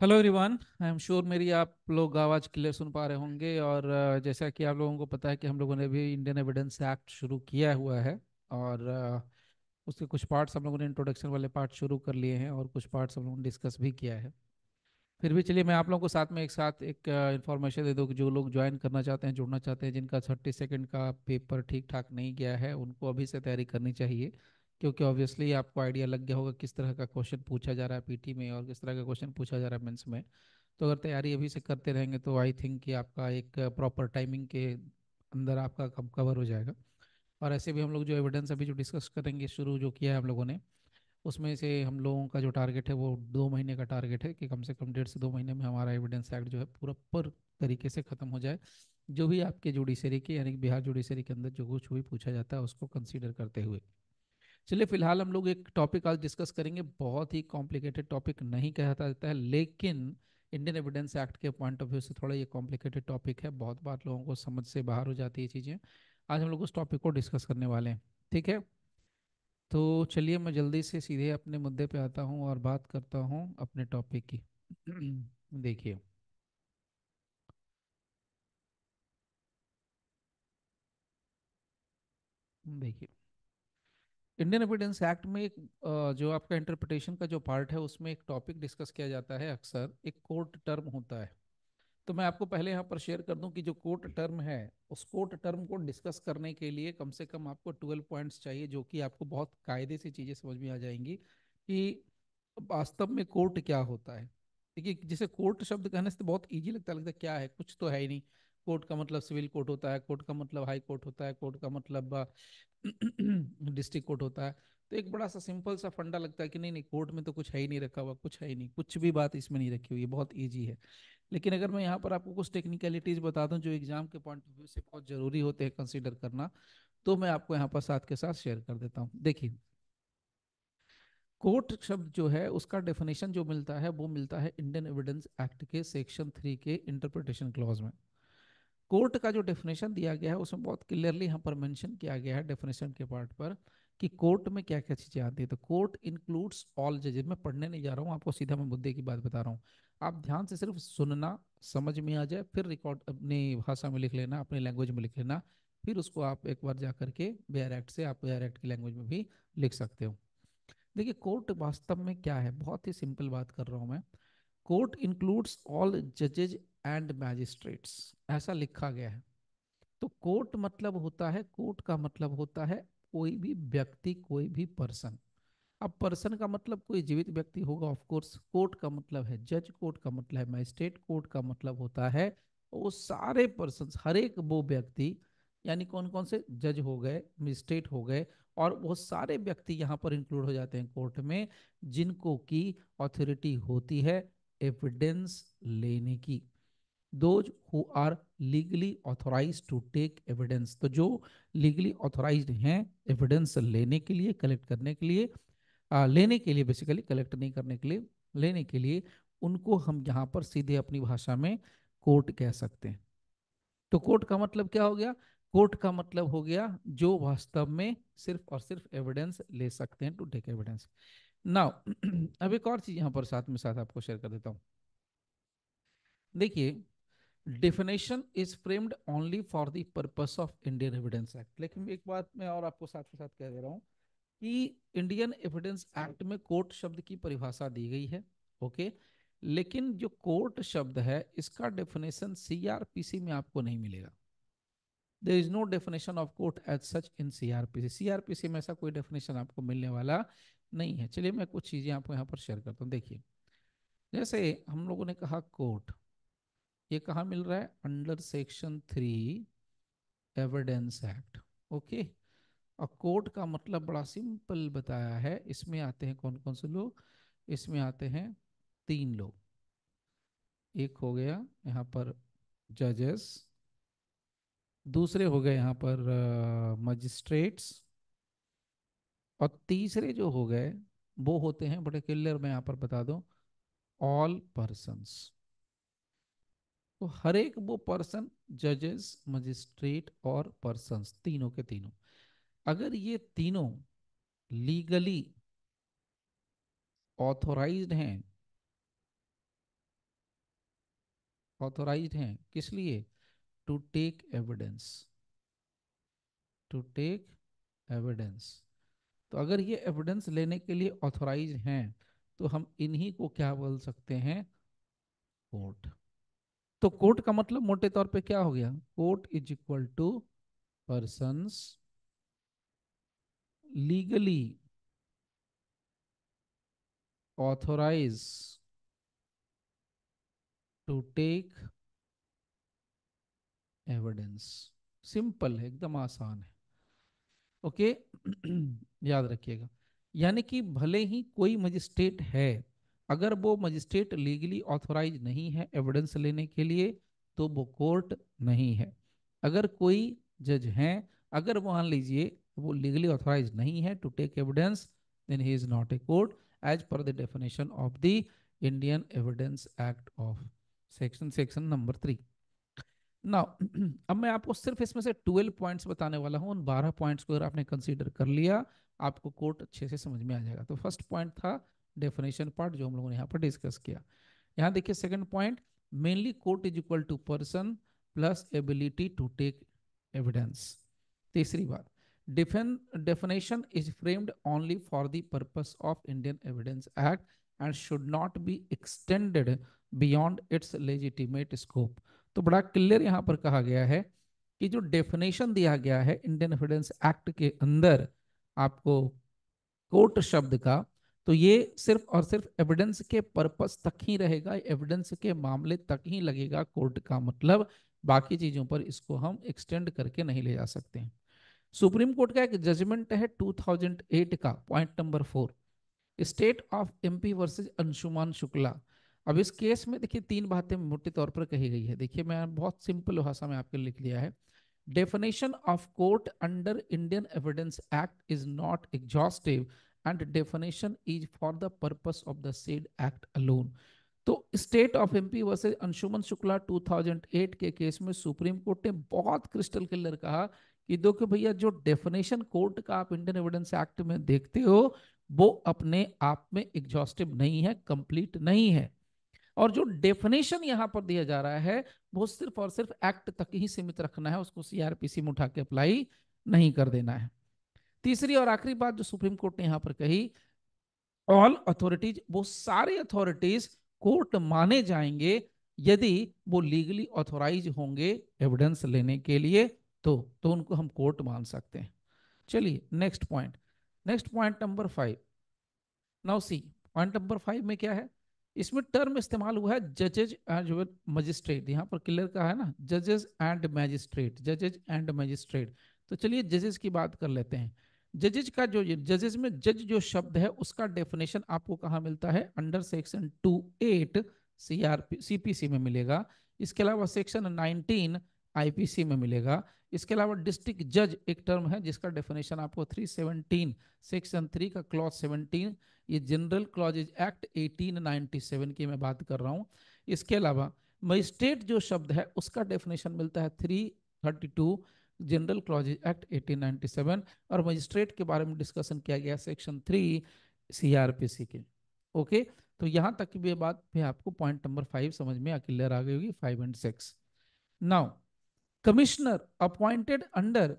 hello everyone I am sure मेरी आप लोग आवाज़ क्लियर सुन पा रहे होंगे और जैसा कि आप लोगों को पता है कि हम लोगों ने भी इंडियन एविडेंस एक्ट शुरू किया हुआ है और उसके कुछ पार्ट्स हम लोगों ने इंट्रोडक्शन वाले पार्ट शुरू कर लिए हैं और कुछ पार्ट्स हम लोगों ने डिस्कस भी किया है फिर भी चलिए मैं आप लोगों को साथ में एक साथ एक इन्फॉर्मेशन दे दूँ कि जो लोग ज्वाइन करना चाहते हैं जुड़ना चाहते हैं जिनका थर्टी सेकेंड का पेपर ठीक ठाक नहीं गया है उनको अभी से तैयारी करनी चाहिए क्योंकि ऑब्वियसली आपको आइडिया लग गया होगा किस तरह का क्वेश्चन पूछा जा रहा है पीटी में और किस तरह का क्वेश्चन पूछा जा रहा है मेंस में तो अगर तैयारी अभी से करते रहेंगे तो आई थिंक कि आपका एक प्रॉपर टाइमिंग के अंदर आपका कम कवर हो जाएगा और ऐसे भी हम लोग जो एविडेंस अभी जो डिस्कस करेंगे शुरू जो किया है हम लोगों ने उसमें से हम लोगों का जो टारगेट है वो दो महीने का टारगेट है कि कम से कम डेढ़ से दो महीने में हमारा एविडेंस एक्ट जो है पूरा पर तरीके से ख़त्म हो जाए जो भी आपके जुडिशरी के यानी बिहार जुडिशरी के अंदर जो कुछ भी पूछा जाता है उसको कंसिडर करते हुए चलिए फिलहाल हम लोग एक टॉपिक आज डिस्कस करेंगे बहुत ही कॉम्प्लिकेटेड टॉपिक नहीं कहता जाता है लेकिन इंडियन एविडेंस एक्ट के पॉइंट ऑफ व्यू से थोड़ा ये कॉम्प्लिकेटेड टॉपिक है बहुत बार लोगों को समझ से बाहर हो जाती है चीज़ें आज हम लोग उस टॉपिक को डिस्कस करने वाले हैं ठीक है तो चलिए मैं जल्दी से सीधे अपने मुद्दे पे आता हूँ और बात करता हूँ अपने टॉपिक की देखिए देखिए इंडियन एविडेंस एक्ट में एक जो आपका इंटरप्रिटेशन का जो पार्ट है उसमें एक टॉपिक डिस्कस किया जाता है अक्सर एक कोर्ट टर्म होता है तो मैं आपको पहले यहाँ पर शेयर कर दूं कि जो कोर्ट टर्म है उस कोर्ट टर्म को डिस्कस करने के लिए कम से कम आपको ट्वेल्व पॉइंट्स चाहिए जो कि आपको बहुत कायदे से चीज़ें समझ में आ जाएंगी कि वास्तव में कोर्ट क्या होता है देखिए जैसे कोर्ट शब्द कहने से तो बहुत ईजी लगता है लगता है क्या है कुछ तो है ही नहीं कोर्ट का मतलब सिविल कोर्ट होता है कोर्ट का मतलब हाई कोर्ट होता है कोर्ट का मतलब डिस्ट्रिक्ट कोर्ट होता है तो एक बड़ा सा सिंपल सा फंडा लगता है कि नहीं नहीं कोर्ट में तो कुछ है ही नहीं रखा हुआ कुछ है ही नहीं कुछ भी बात इसमें नहीं रखी हुई है बहुत ईजी है लेकिन अगर मैं यहाँ पर आपको कुछ टेक्निकलिटीज़ बता दूँ जो एग्ज़ाम के पॉइंट ऑफ व्यू से बहुत ज़रूरी होते हैं कंसिडर करना तो मैं आपको यहाँ पर साथ के साथ शेयर कर देता हूँ देखिए कोर्ट शब्द जो है उसका डेफिनेशन जो मिलता है वो मिलता है इंडियन एविडेंस एक्ट के सेक्शन थ्री के इंटरप्रिटेशन क्लॉज में कोर्ट का जो डेफिनेशन दिया गया है उसमें बहुत क्लियरली यहाँ पर मेंशन किया गया है डेफिनेशन के पार्ट पर कि कोर्ट में क्या क्या चीज़ें आती है तो कोर्ट इंक्लूड्स ऑल जजेज मैं पढ़ने नहीं जा रहा हूँ आपको सीधा मैं मुद्दे की बात बता रहा हूँ आप ध्यान से सिर्फ सुनना समझ में आ जाए फिर रिकॉर्ड अपनी भाषा में लिख लेना अपनी लैंग्वेज में लिख लेना फिर उसको आप एक बार जा करके बेयर एक्ट से आप बेयर एक्ट की लैंग्वेज में भी लिख सकते हो देखिए कोर्ट वास्तव में क्या है बहुत ही सिंपल बात कर रहा हूँ मैं कोर्ट इंक्लूड्स ऑल जजेज एंड मैजिस्ट्रेट्स ऐसा लिखा गया है तो कोर्ट मतलब होता है कोर्ट का मतलब होता है कोई भी व्यक्ति कोई भी पर्सन अब पर्सन का मतलब कोई जीवित व्यक्ति होगा ऑफ कोर्स कोर्ट का मतलब है जज कोर्ट का मतलब है मैजिस्ट्रेट कोर्ट का मतलब होता है वो सारे पर्सन हर एक वो व्यक्ति यानी कौन कौन से जज हो गए मजिस्ट्रेट हो गए और वो सारे व्यक्ति यहाँ पर इंक्लूड हो जाते हैं कोर्ट में जिनको की अथॉरिटी होती है एविडेंस लेने की those who are legally authorise to take evidence तो जो लीगली ऑथोराइज हैं एविडेंस लेने के लिए कलेक्ट करने के लिए आ, लेने के लिए बेसिकली कलेक्ट नहीं करने के लिए लेने के लिए उनको हम यहाँ पर सीधे अपनी भाषा में कोर्ट कह सकते हैं तो कोर्ट का मतलब क्या हो गया कोर्ट का मतलब हो गया जो वास्तव में सिर्फ और सिर्फ एविडेंस ले सकते हैं टू टेक एविडेंस नाउ अब एक और चीज यहाँ पर साथ में साथ आपको शेयर कर देता हूँ देखिए definition is framed only for the purpose of Indian evidence act लेकिन एक बात मैं और आपको साथ के साथ कह दे रहा हूँ कि इंडियन एविडेंस एक्ट में कोर्ट शब्द की परिभाषा दी गई है ओके लेकिन जो कोर्ट शब्द है इसका डेफिनेशन सीआरपीसी में आपको नहीं मिलेगा there is no definition of court as such in CrPC CrPC में ऐसा कोई डेफिनेशन आपको मिलने वाला नहीं है चलिए मैं कुछ चीजें आपको यहाँ पर शेयर करता हूँ देखिए जैसे हम लोगों ने कहा कोर्ट ये कहा मिल रहा है under section three evidence act okay और कोर्ट का मतलब बड़ा सिंपल बताया है इसमें आते हैं कौन कौन से लोग इसमें आते हैं तीन लोग एक हो गया यहाँ पर जजेस दूसरे हो गए यहाँ पर मजिस्ट्रेट्स और तीसरे जो हो गए वो होते हैं बड़े क्लियर मैं यहाँ पर बता दूं ऑल पर्सन्स तो हर एक वो पर्सन जजेस मजिस्ट्रेट और पर्सन तीनों के तीनों अगर ये तीनों लीगली ऑथोराइज्ड हैं ऑथोराइज्ड हैं किस लिए to take evidence to take evidence तो अगर ये एविडेंस लेने के लिए ऑथोराइज हैं तो हम इन्हीं को क्या बोल सकते हैं कोर्ट तो कोट का मतलब मोटे तौर पे क्या हो गया court is equal to person legally authorise to take evidence simple है एकदम आसान है ओके याद रखिएगा यानी कि भले ही कोई मजिस्ट्रेट है अगर वो मजिस्ट्रेट लीगली ऑथोराइज नहीं है एविडेंस लेने के लिए तो वो कोर्ट नहीं है अगर कोई जज है अगर मान लीजिए वो लीगली ऑथोराइज नहीं है to take evidence then he is not a court as per the definition of the Indian evidence act of section section number three ना अब मैं आपको सिर्फ इसमें से ट्वेल्व पॉइंट्स बताने वाला हूँ उन बारह पॉइंट्स को अगर आपने कंसीडर कर लिया आपको कोर्ट अच्छे से समझ में आ जाएगा तो फर्स्ट पॉइंट था डेफिनेशन पार्ट जो हम लोगों ने यहाँ पर डिस्कस किया यहाँ देखिए second point mainly court is equal to person plus ability to take evidence तीसरी बात डिफेन definition is framed only for the purpose of Indian evidence act and should not be extended beyond its legitimate scope तो बड़ा clear यहाँ पर कहा गया है कि जो डेफिनेशन दिया गया है इंडियन एविडेंस एक्ट के अंदर आपको कोर्ट शब्द का तो ये सिर्फ और सिर्फ एविडेंस के पर्पस तक ही रहेगा एविडेंस के मामले तक ही लगेगा कोर्ट का मतलब बाकी चीज़ों पर इसको हम एक्सटेंड करके नहीं ले जा सकते हैं सुप्रीम कोर्ट का एक जजमेंट है 2008 का point number four state of MP versus Anshuman Shukla अब इस केस में देखिए तीन बातें मोटे तौर पर कही गई है देखिए मैं बहुत सिंपल भाषा में आपके लिख लिया है definition of court under Indian evidence act is not exhaustive and definition is for the purpose of the said act alone तो state of MP versus Anshuman Shukla 2008 के केस में सुप्रीम कोर्ट ने बहुत क्रिस्टल क्लियर कहा कि देखो भैया जो डेफिनेशन कोर्ट का आप इंडियन एविडेंस एक्ट में देखते हो वो अपने आप में एग्जॉस्टिव नहीं है कंप्लीट नहीं है और जो डेफिनेशन यहाँ पर दिया जा रहा है वो सिर्फ और सिर्फ एक्ट तक ही सीमित रखना है उसको सीआरपीसी में उठा के अप्लाई नहीं कर देना है तीसरी और आखिरी बात जो सुप्रीम कोर्ट ने यहां पर कही ऑल अथॉरिटीज वो सारे अथॉरिटीज कोर्ट माने जाएंगे यदि वो लीगली ऑथोराइज होंगे एविडेंस लेने के लिए तो तो उनको हम कोर्ट मान सकते हैं चलिए next point next point number five now see point number five में क्या है इसमें टर्म इस्तेमाल हुआ है जजेज एंड मजिस्ट्रेट यहाँ पर क्लियर कहा है ना जजेज एंड मैजिस्ट्रेट जजेज एंड मजिस्ट्रेट तो चलिए जजेस की बात कर लेते हैं जजेज का जो जजेज में जज जो शब्द है उसका डेफिनेशन आपको कहा मिलता है under section two eight CRP CPC में मिलेगा इसके अलावा सेक्शन नाइनटीन आईपीसी में मिलेगा इसके अलावा डिस्ट्रिक्ट जज एक टर्म है जिसका डेफिनेशन आपको 317 सेक्शन 3 का क्लॉज 17 ये जनरल क्लॉजेज एक्ट 1897 की मैं बात कर रहा हूँ इसके अलावा मजिस्ट्रेट जो शब्द है उसका डेफिनेशन मिलता है 332 जनरल क्लॉजेज एक्ट 1897 और मजिस्ट्रेट के बारे में डिस्कशन किया गया सेक्शन थ्री सीआरपीसी के ओके तो यहाँ तक की बात भी आपको पॉइंट नंबर फाइव समझ में क्लियर आ गई होगी five and six now commissioner appointed under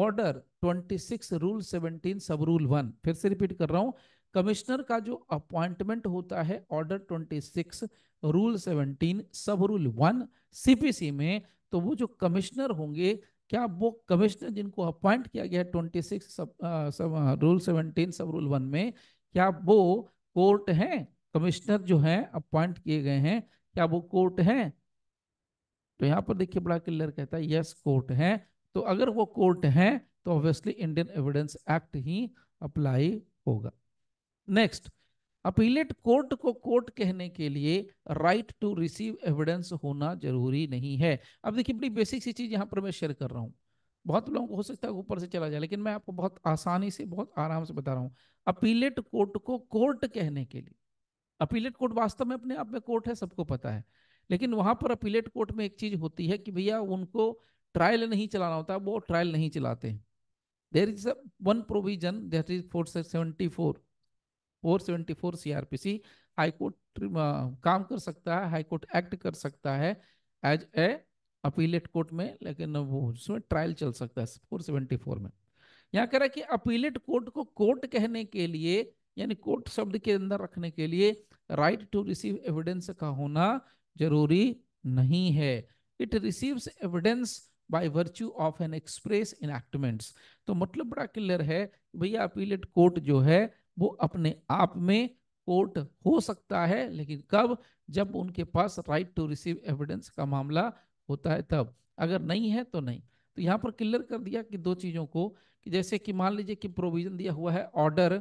order 26 rule 17 sub rule one फिर से रिपीट कर रहा हूँ कमिश्नर का जो अपॉइंटमेंट होता है order 26 rule 17 sub rule one CPC में तो वो जो कमिश्नर होंगे क्या वो कमिश्नर जिनको अपॉइंट किया गया twenty six sub, sub rule seventeen sub rule one में क्या वो कोर्ट हैं कमिश्नर जो हैं अपॉइंट किए गए हैं क्या वो कोर्ट हैं तो यहाँ पर देखिए बड़ा क्लियर कहता है यस कोर्ट हैं तो अगर वो कोर्ट हैं तो ऑब्वियसली इंडियन एविडेंस एक्ट ही अप्लाई होगा नेक्स्ट अपीलेट कोर्ट को कोर्ट कहने के लिए राइट टू रिसीव एविडेंस होना जरूरी नहीं है अब देखिए बड़ी बेसिक सी चीज यहाँ पर मैं शेयर कर रहा हूँ बहुत लोगों को हो सकता है ऊपर से चला जाए लेकिन मैं आपको बहुत आसानी से बहुत आराम से बता रहा हूँ अपीलेट कोर्ट को कोर्ट कहने के लिए अपीलेट कोर्ट वास्तव में अपने आप में कोर्ट है सबको पता है लेकिन वहां पर अपीलेट कोर्ट में एक चीज होती है कि भैया उनको ट्रायल नहीं चलाना होता वो ट्रायल नहीं चलाते there is one provision that is four seventy four four seventy four C R P C high court काम कर सकता है हाईकोर्ट एक्ट कर सकता है एज ए अपीलेट कोर्ट में लेकिन वो उसमें ट्रायल चल सकता है फोर सेवेंटी फोर में यहाँ कह रहा है कि अपीलेट कोर्ट को कोर्ट कहने के लिए यानी कोर्ट शब्द के अंदर रखने के लिए राइट टू रिसीव एविडेंस का होना जरूरी नहीं है it receives evidence by virtue of an express enactments तो मतलब बड़ा क्लियर है भैया अपीलेट कोर्ट जो है वो अपने आप में कोर्ट हो सकता है लेकिन कब जब उनके पास राइट टू रिसीव एविडेंस का मामला होता है तब अगर नहीं है तो नहीं तो यहाँ पर क्लियर कर दिया कि दो चीज़ों को कि जैसे कि मान लीजिए कि प्रोविजन दिया हुआ है ऑर्डर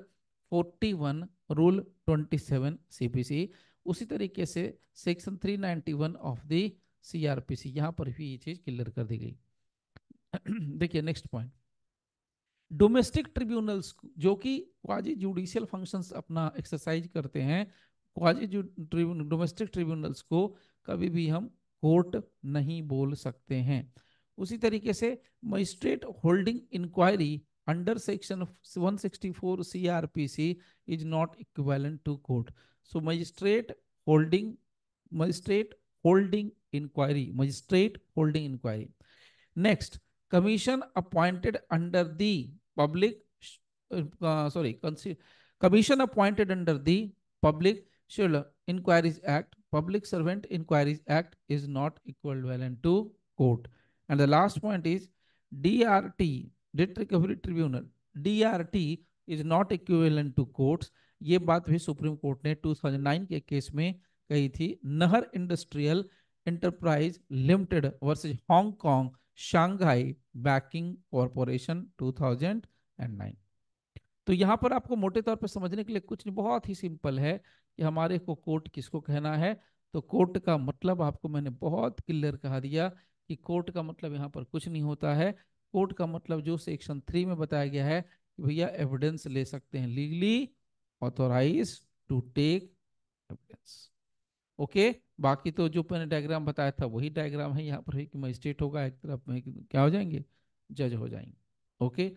41 रूल 27 सीपीसी उसी तरीके से सेक्शन 391 ऑफ द सीआरपीसी यहाँ पर भी ये चीज़ क्लियर कर दी गई देखिए नेक्स्ट पॉइंट डोमेस्टिक ट्रिब्यूनल्स जो कि क्वाजी जुडिशियल फंक्शंस अपना एक्सरसाइज करते हैं क्वाजी ट्रिब्यूनल डोमेस्टिक ट्रिब्यूनल्स को कभी भी हम कोर्ट नहीं बोल सकते हैं उसी तरीके से magistrate holding inquiry under section 164 CrPC is not equivalent to court so magistrate holding magistrate holding inquiry magistrate holding inquiry next commission appointed under the public uh, sorry commission appointed under the public civil inquiries act public servant inquiries act is not equivalent to court and the last point is drt debt recovery tribunal drt is not equivalent to courts ये बात भी supreme court ने 2009 के case में कही थी Nahar industrial enterprise limited versus Hong Kong Shanghai banking corporation 2009 तो यहाँ पर आपको मोटे तौर पर समझने के लिए कुछ नहीं बहुत ही सिंपल है कि हमारे को कोर्ट किसको कहना है तो कोर्ट का मतलब आपको मैंने बहुत क्लियर कहा दिया कि कोर्ट का मतलब यहाँ पर कुछ नहीं होता है कोर्ट का मतलब जो सेक्शन थ्री में बताया गया है कि भैया एविडेंस ले सकते हैं legally authorise to take evidence okay बाकी तो जो मैंने डायग्राम बताया था वही डायग्राम है यहाँ पर है कि मजिस्ट्रेट होगा एक तरफ में क्या हो जाएंगे जज हो जाएंगे ओके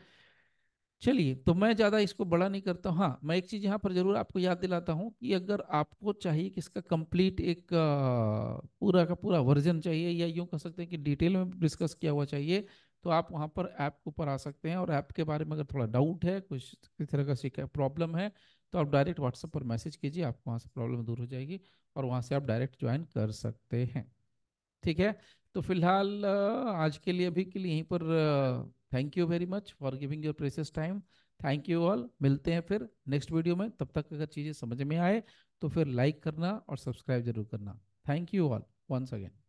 चलिए तो मैं ज़्यादा इसको बड़ा नहीं करता हूँ हाँ मैं एक चीज़ यहाँ पर ज़रूर आपको याद दिलाता हूँ कि अगर आपको चाहिए कि इसका कंप्लीट एक पूरा का पूरा वर्जन चाहिए या यूँ कह सकते हैं कि डिटेल में डिस्कस किया हुआ चाहिए तो आप वहाँ पर ऐप के ऊपर आ सकते हैं और ऐप के बारे में अगर थोड़ा डाउट है कुछ किसी तरह का सीख प्रॉब्लम है तो आप डायरेक्ट व्हाट्सएप पर मैसेज कीजिए आप वहाँ से प्रॉब्लम दूर हो जाएगी और वहाँ से आप डायरेक्ट ज्वाइन कर सकते हैं ठीक है तो फिलहाल आज के लिए अभी के लिए यहीं पर thank you very much for giving your precious time thank you all मिलते हैं फिर नेक्स्ट वीडियो में तब तक अगर चीज़ें समझ में आए तो फिर लाइक करना और सब्सक्राइब जरूर करना thank you all once again